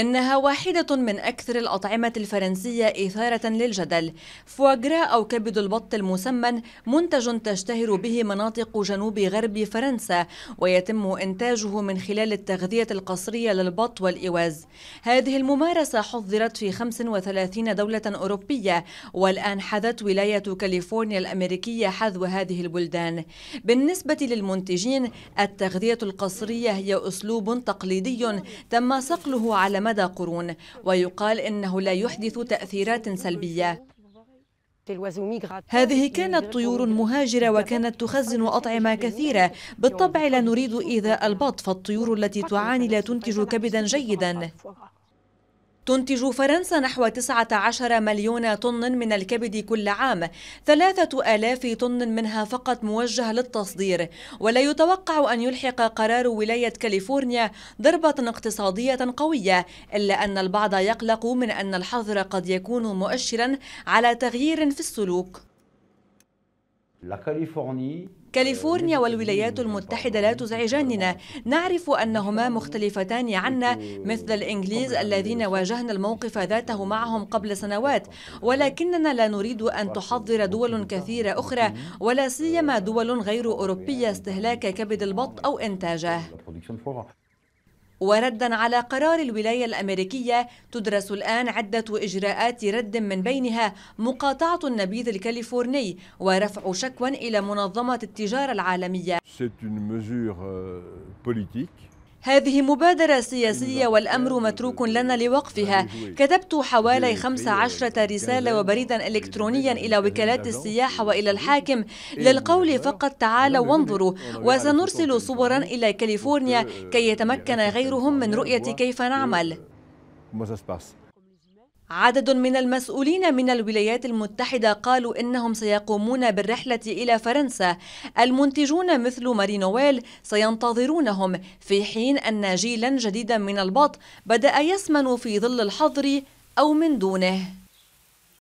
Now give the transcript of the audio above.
إنها واحدة من أكثر الأطعمة الفرنسية إثارة للجدل فواجرا أو كبد البط المسمن منتج تشتهر به مناطق جنوب غرب فرنسا ويتم إنتاجه من خلال التغذية القصرية للبط والإوز هذه الممارسة حظرت في 35 دولة أوروبية والآن حذت ولاية كاليفورنيا الأمريكية حذو هذه البلدان بالنسبة للمنتجين التغذية القصرية هي أسلوب تقليدي تم صقله على مدى قرون ويقال إنه لا يحدث تأثيرات سلبية هذه كانت طيور مهاجرة وكانت تخزن أطعمة كثيرة بالطبع لا نريد إيذاء البط فالطيور التي تعاني لا تنتج كبدا جيدا تنتج فرنسا نحو 19 مليون طن من الكبد كل عام ثلاثة آلاف طن منها فقط موجه للتصدير ولا يتوقع أن يلحق قرار ولاية كاليفورنيا ضربة اقتصادية قوية إلا أن البعض يقلق من أن الحظر قد يكون مؤشرا على تغيير في السلوك كاليفورنيا آه، والولايات المتحدة لا تزعجاننا نعرف أنهما مختلفتان عنا مثل الإنجليز الذين واجهنا الموقف ذاته معهم قبل سنوات ولكننا لا نريد أن تحضر دول كثيرة أخرى ولا سيما دول غير أوروبية استهلاك كبد البط أو إنتاجه وردا على قرار الولاية الأمريكية تدرس الآن عدة إجراءات رد من بينها مقاطعة النبيذ الكاليفورني ورفع شكوى إلى منظمة التجارة العالمية. Euh, هذه مبادرة سياسية والأمر متروك لنا لوقفها كتبت حوالي 15 رسالة وبريدا إلكترونيا إلى وكالات السياحة وإلى الحاكم للقول فقط تعالوا وانظروا وسنرسل صورا إلى كاليفورنيا كي يتمكن غيرهم من رؤية كيف نعمل عدد من المسؤولين من الولايات المتحدة قالوا إنهم سيقومون بالرحلة إلى فرنسا المنتجون مثل ماري نويل سينتظرونهم في حين أن جيلا جديدا من البط بدأ يسمن في ظل الحظر أو من دونه